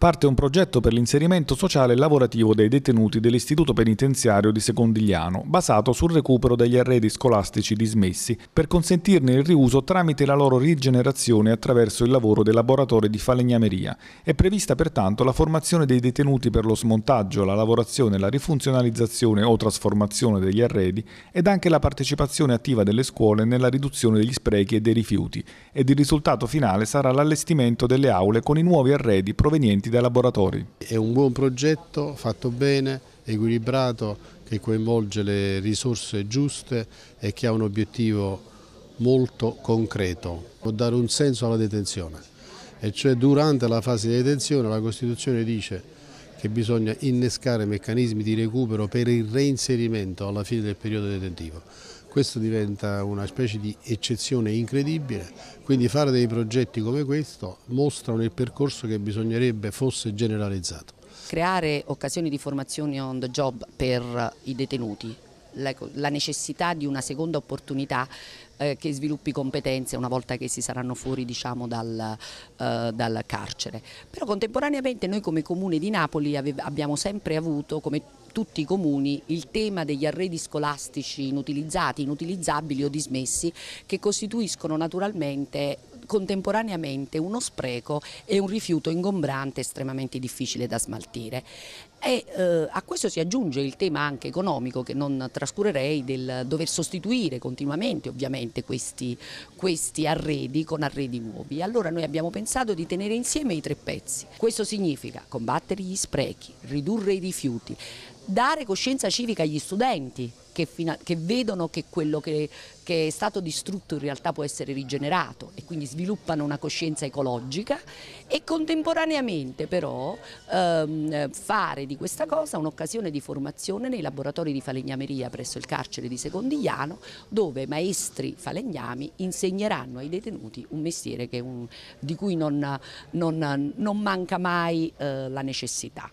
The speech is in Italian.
parte un progetto per l'inserimento sociale e lavorativo dei detenuti dell'istituto penitenziario di Secondigliano, basato sul recupero degli arredi scolastici dismessi, per consentirne il riuso tramite la loro rigenerazione attraverso il lavoro del laboratorio di falegnameria. È prevista pertanto la formazione dei detenuti per lo smontaggio, la lavorazione, la rifunzionalizzazione o trasformazione degli arredi ed anche la partecipazione attiva delle scuole nella riduzione degli sprechi e dei rifiuti, ed il risultato finale sarà l'allestimento delle aule con i nuovi arredi provenienti da laboratori. È un buon progetto fatto bene, equilibrato, che coinvolge le risorse giuste e che ha un obiettivo molto concreto. Può dare un senso alla detenzione e cioè durante la fase di detenzione la Costituzione dice che bisogna innescare meccanismi di recupero per il reinserimento alla fine del periodo detentivo questo diventa una specie di eccezione incredibile, quindi fare dei progetti come questo mostrano il percorso che bisognerebbe fosse generalizzato. Creare occasioni di formazione on the job per i detenuti, la, necessità di una seconda opportunità eh, che sviluppi competenze una volta che si saranno fuori diciamo, dal, eh, dal, carcere. Però contemporaneamente noi come Comune di Napoli abbiamo sempre avuto, come tutti i comuni il tema degli arredi scolastici inutilizzati, inutilizzabili o dismessi che costituiscono naturalmente contemporaneamente uno spreco e un rifiuto ingombrante estremamente difficile da smaltire. E, eh, a questo si aggiunge il tema anche economico che non trascurerei del dover sostituire continuamente ovviamente questi, questi arredi con arredi nuovi. Allora noi abbiamo pensato di tenere insieme i tre pezzi. Questo significa combattere gli sprechi, ridurre i rifiuti, dare coscienza civica agli studenti che, che vedono che quello che, che è stato distrutto in realtà può essere rigenerato e quindi sviluppano una coscienza ecologica e contemporaneamente però ehm, fare di questa cosa un'occasione di formazione nei laboratori di falegnameria presso il carcere di Secondigliano dove maestri falegnami insegneranno ai detenuti un mestiere un, di cui non, non, non manca mai eh, la necessità.